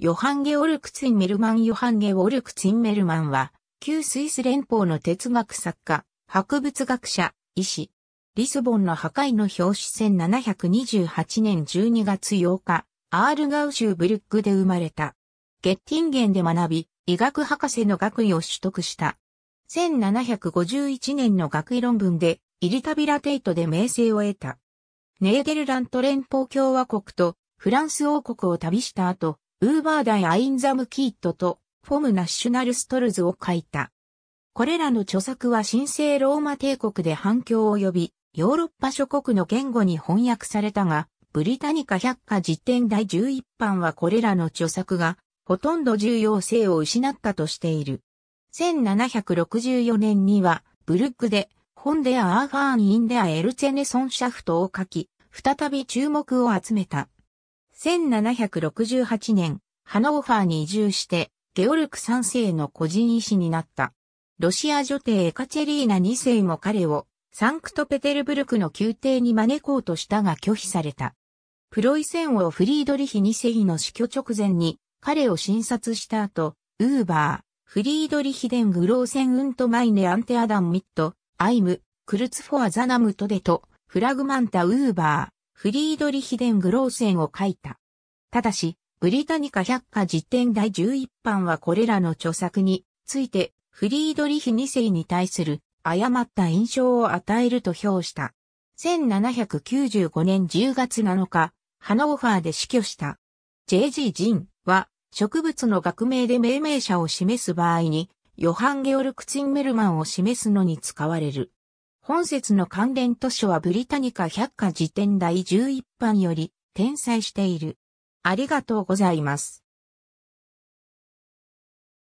ヨハン・ゲオルク・ツィンメルマン・ヨハン・ゲオルク・ツィンメルマンは、旧スイス連邦の哲学作家、博物学者、医師。リスボンの破壊の表紙1728年12月8日、アールガウ州ブルックで生まれた。ゲッティンゲンで学び、医学博士の学位を取得した。1751年の学位論文で、イリタビラテイトで名声を得た。ネーゲルラント連邦共和国とフランス王国を旅した後、ウーバーダイ・アイン・ザ・ム・キットとフォム・ナッシュナル・ストルズを書いた。これらの著作は神聖ローマ帝国で反響を呼び、ヨーロッパ諸国の言語に翻訳されたが、ブリタニカ百科辞典第11版はこれらの著作が、ほとんど重要性を失ったとしている。1764年には、ブルックで、ホンデア・アーファーン・インデア・エルツェネソンシャフトを書き、再び注目を集めた。1768年、ハノーファーに移住して、ゲオルク3世の個人医師になった。ロシア女帝エカチェリーナ2世も彼を、サンクトペテルブルクの宮廷に招こうとしたが拒否された。プロイセン王フリードリヒ2世の死去直前に、彼を診察した後、ウーバー、フリードリヒデングローセンウントマイネアンテアダンミット、アイム、クルツフォアザナムトデト、フラグマンタウーバー、フリードリヒデングローセンを書いた。ただし、ブリタニカ百科実典第11版はこれらの著作について、フリードリヒ2世に対する誤った印象を与えると評した。1795年10月7日、ハノーファーで死去した。J.G. ジンは植物の学名で命名者を示す場合に、ヨハン・ゲオルク・ツィンメルマンを示すのに使われる。本節の関連図書はブリタニカ百科辞典第11版より転載している。ありがとうございます。